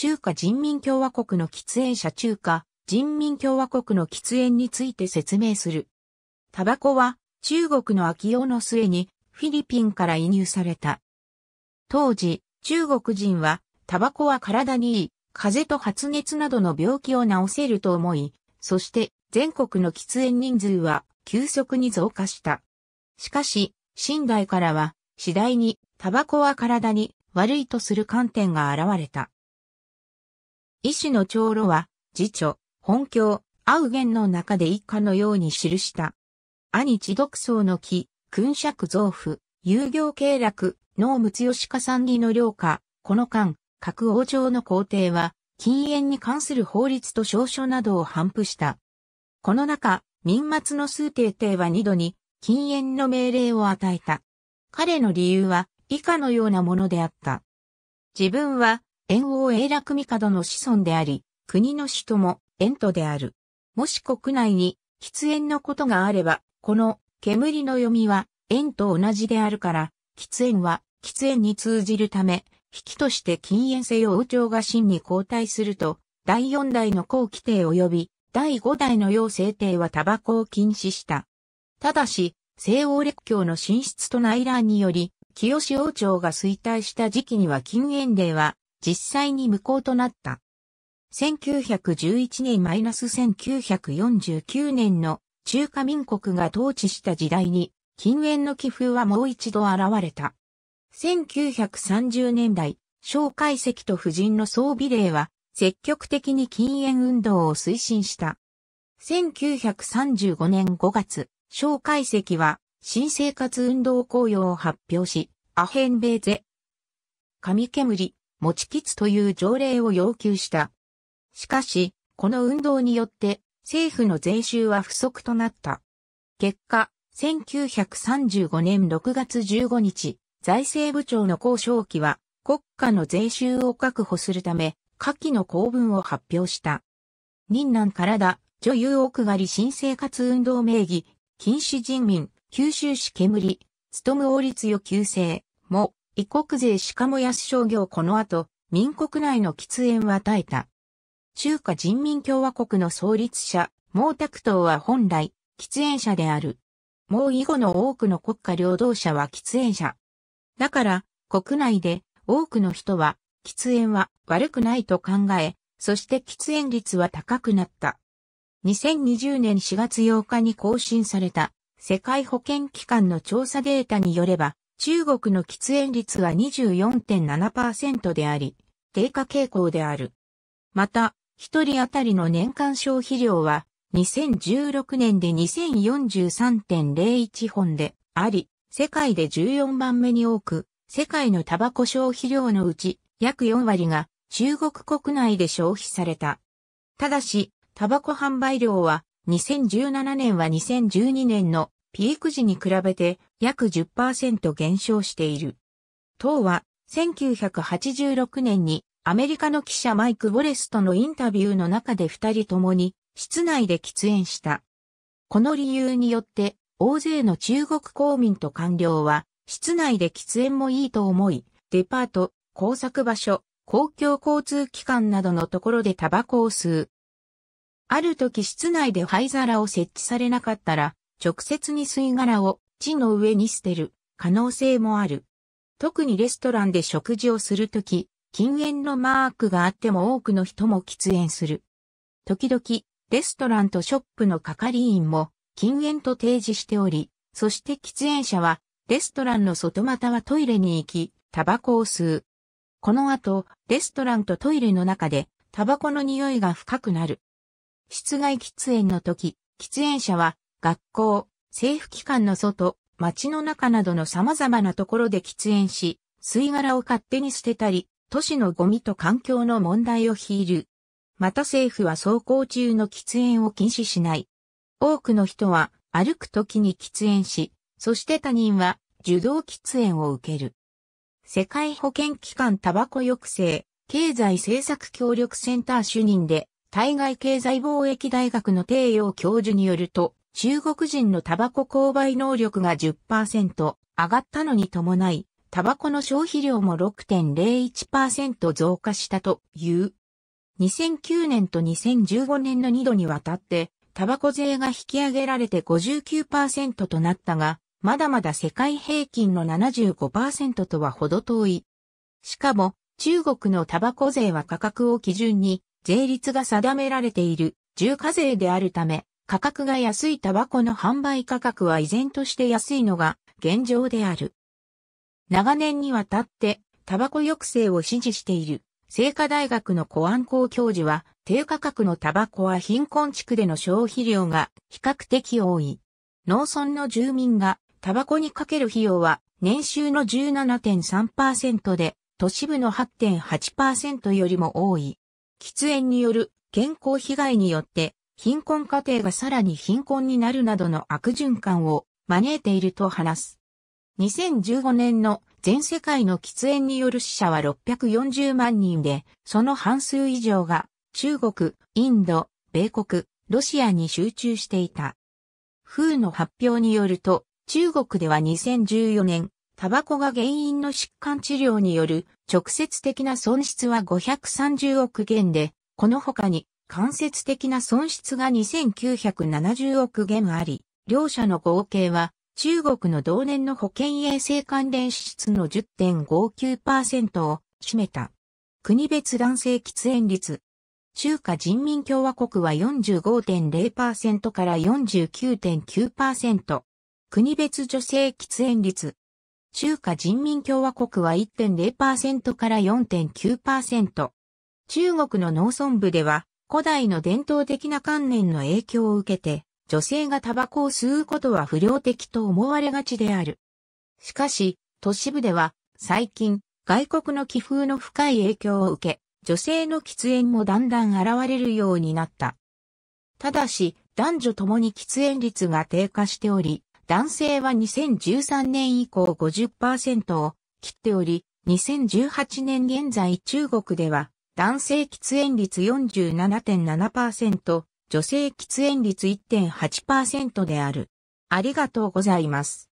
中華人民共和国の喫煙者中華人民共和国の喫煙について説明する。タバコは中国の秋用の末にフィリピンから輸入された。当時、中国人はタバコは体にいい、風邪と発熱などの病気を治せると思い、そして全国の喫煙人数は急速に増加した。しかし、新代からは次第にタバコは体に悪いとする観点が現れた。医師の長老は、辞書、本教、青源の中で以下のように記した。兄地独層の木、君爵造府、遊行経絡、能睦吉家三義の領下、この間、各王朝の皇帝は、禁煙に関する法律と証書などを頒布した。この中、民末の数帝帝は二度に禁煙の命令を与えた。彼の理由は以下のようなものであった。自分は炎王永楽帝の子孫であり、国の首都も炎都である。もし国内に喫煙のことがあれば、この煙の読みは炎と同じであるから、喫煙は喫煙に通じるため、引きとして禁煙制を王朝が真に交代すると、第四代の後規定及び第五代の要制帝はタバコを禁止した。ただし、西欧列強の進出と内乱により、清志王朝が衰退した時期には禁煙令は実際に無効となった。1911年 -1949 年の中華民国が統治した時代に禁煙の寄風はもう一度現れた。1930年代、小介石と夫人の装備令は積極的に禁煙運動を推進した。1935年5月、小介石は新生活運動公用を発表し、アヘンベーゼ、紙煙、持ちつという条例を要求した。しかし、この運動によって政府の税収は不足となった。結果、1935年6月15日、財政部長の交渉期は国家の税収を確保するため、下記の公文を発表した。任南体、女優奥狩り新生活運動名義、禁止人民、九州市煙、務王立与旧制、も、異国税しかも安商業この後、民国内の喫煙を与えた。中華人民共和国の創立者、毛沢東は本来、喫煙者である。毛以後の多くの国家領導者は喫煙者。だから、国内で多くの人は、喫煙は悪くないと考え、そして喫煙率は高くなった。2020年4月8日に更新された世界保健機関の調査データによれば、中国の喫煙率は24.7%であり、低下傾向である。また、一人当たりの年間消費量は、2016年で2043.01本であり、世界で14番目に多く、世界のタバコ消費量のうち約4割が中国国内で消費された。ただし、タバコ販売量は2017年は2012年のピーク時に比べて約10%減少している。党は1986年にアメリカの記者マイク・ボレスとのインタビューの中で二人ともに室内で喫煙した。この理由によって大勢の中国公民と官僚は室内で喫煙もいいと思い、デパート、工作場所、公共交通機関などのところでタバコを吸う。ある時室内で灰皿を設置されなかったら直接に吸い殻を地の上に捨てる可能性もある。特にレストランで食事をするとき、禁煙のマークがあっても多くの人も喫煙する。時々、レストランとショップの係員も禁煙と提示しており、そして喫煙者はレストランの外またはトイレに行き、タバコを吸う。この後、レストランとトイレの中でタバコの匂いが深くなる。室外喫煙の時、喫煙者は学校、政府機関の外、街の中などの様々なところで喫煙し、吸い殻を勝手に捨てたり、都市のゴミと環境の問題を引いる。また政府は走行中の喫煙を禁止しない。多くの人は歩く時に喫煙し、そして他人は受動喫煙を受ける。世界保健機関タバコ抑制、経済政策協力センター主任で、対外経済貿易大学の定陽教授によると、中国人のタバコ購買能力が10%上がったのに伴い、タバコの消費量も6.01%増加したという。2009年と2015年の2度にわたって、タバコ税が引き上げられて59%となったが、まだまだ世界平均の75%とはほど遠い。しかも、中国のタバコ税は価格を基準に税率が定められている重課税であるため、価格が安いタバコの販売価格は依然として安いのが現状である。長年にわたってタバコ抑制を支持している聖火大学の小安ン校教授は低価格のタバコは貧困地区での消費量が比較的多い。農村の住民がタバコにかける費用は年収の17.3%で都市部の8.8%よりも多い。喫煙による健康被害によって貧困家庭がさらに貧困になるなどの悪循環を招いていると話す。2015年の全世界の喫煙による死者は640万人で、その半数以上が中国、インド、米国、ロシアに集中していた。風の発表によると、中国では2014年、タバコが原因の疾患治療による直接的な損失は530億元で、この他に間接的な損失が2970億元あり、両社の合計は中国の同年の保険衛生関連支出の10.59%を占めた。国別男性喫煙率。中華人民共和国は45.0%から49.9%。国別女性喫煙率。中華人民共和国は1.0%から4.9%。中国の農村部では古代の伝統的な観念の影響を受けて、女性がタバコを吸うことは不良的と思われがちである。しかし、都市部では、最近、外国の気風の深い影響を受け、女性の喫煙もだんだん現れるようになった。ただし、男女ともに喫煙率が低下しており、男性は2013年以降50%を切っており、2018年現在中国では男性喫煙率47.7%、女性喫煙率1.8%である。ありがとうございます。